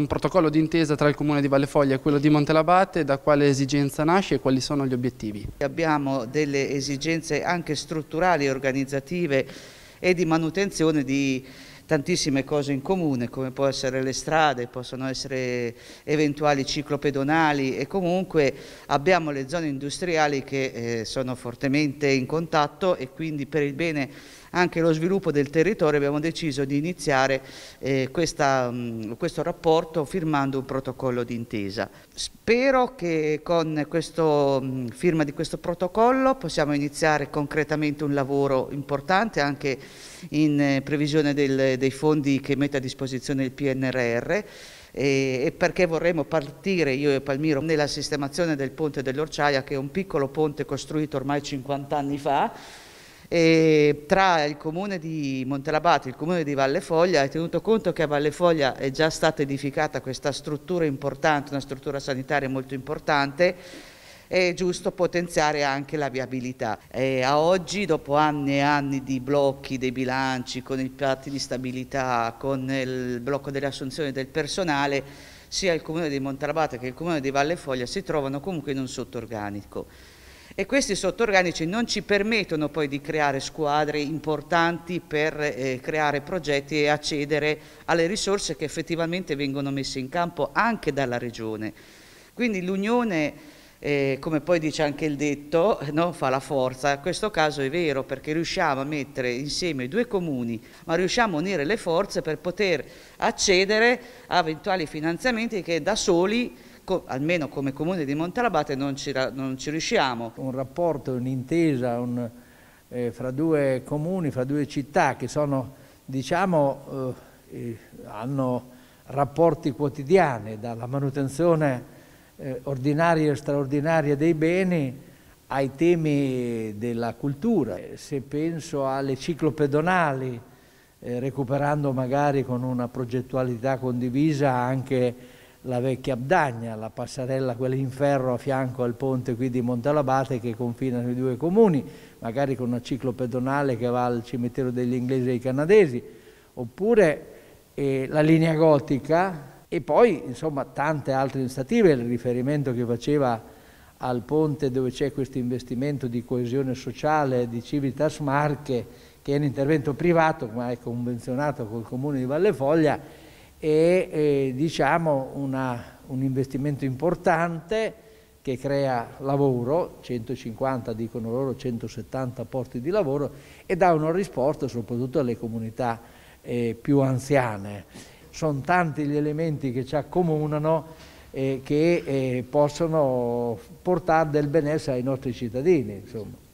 un protocollo d'intesa tra il Comune di Vallefoglia e quello di Montelabate, da quale esigenza nasce e quali sono gli obiettivi? Abbiamo delle esigenze anche strutturali organizzative e di manutenzione di tantissime cose in comune, come può essere le strade, possono essere eventuali ciclopedonali e comunque abbiamo le zone industriali che eh, sono fortemente in contatto e quindi per il bene anche lo sviluppo del territorio abbiamo deciso di iniziare eh, questa, mh, mm, questo rapporto firmando un protocollo d'intesa. Spero che con questo, mm, firma di questo protocollo possiamo iniziare concretamente un lavoro importante anche in eh, previsione del dei fondi che mette a disposizione il PNRR e perché vorremmo partire io e Palmiro nella sistemazione del ponte dell'Orciaia che è un piccolo ponte costruito ormai 50 anni fa e tra il comune di Montelabate e il comune di Valle Foglia, tenuto conto che a Valle Foglia è già stata edificata questa struttura importante, una struttura sanitaria molto importante, è giusto potenziare anche la viabilità. E a oggi, dopo anni e anni di blocchi dei bilanci, con i patti di stabilità, con il blocco delle assunzioni del personale, sia il comune di Montalabate che il comune di Valle Foglia si trovano comunque in un sottorganico e questi sottorganici non ci permettono poi di creare squadre importanti per eh, creare progetti e accedere alle risorse che effettivamente vengono messe in campo anche dalla Regione. Quindi l'Unione eh, come poi dice anche il detto, no? fa la forza. In questo caso è vero perché riusciamo a mettere insieme i due comuni, ma riusciamo a unire le forze per poter accedere a eventuali finanziamenti che da soli co almeno come comune di Montalabate non ci, non ci riusciamo. Un rapporto, un'intesa un, eh, fra due comuni, fra due città che sono, diciamo, eh, eh hanno rapporti quotidiani, dalla manutenzione eh, ordinaria e straordinaria dei beni ai temi della cultura. Eh, se penso alle ciclopedonali, eh, recuperando magari con una progettualità condivisa anche la vecchia Abdagna, la passarella quella in ferro a fianco al ponte qui di Montalabate che confina i due comuni, magari con una ciclopedonale che va al cimitero degli inglesi e dei canadesi, oppure eh, la linea gotica e poi, insomma, tante altre iniziative, il riferimento che faceva al ponte dove c'è questo investimento di coesione sociale di Civitas Marche, che è un intervento privato, ma è convenzionato col comune di Vallefoglia, e eh, diciamo una, un investimento importante che crea lavoro, 150 dicono loro 170 posti di lavoro e dà una risposta soprattutto alle comunità eh, più anziane sono tanti gli elementi che ci accomunano e che eh, possono portare del benessere ai nostri cittadini. Insomma.